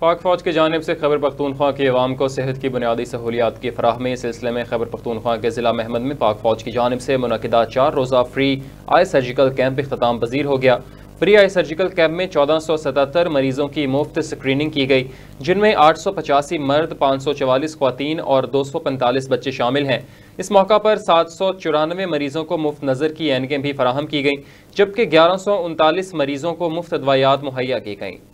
पाक फौज की जानब से खबर पख्तूनख्वा के अवाम को सेहत की बुनियादी सहूलियात की फरहमी सिलसिले में खबर पख्तूनख्वा के ज़िला महमद में पाक फौज की जानब से मनदा चार रोज़ा फ्री आई सर्जिकल कैंप अख्ताम पजीर हो गया फ्री आई सर्जिकल कैंप में चौदह सौ सतहत्तर मरीजों की मुफ्त स्क्रीनिंग की गई जिनमें आठ सौ पचासी मर्द पाँच सौ चवालीस खुतिन और दो सौ पैंतालीस बच्चे शामिल हैं इस मौका पर सात सौ चौरानवे मरीजों को मुफ्त नज़र की एनकें भी फराहम की गई जबकि ग्यारह सौ उनतालीस मरीजों को मुफ्त दवायात मुहैया की गई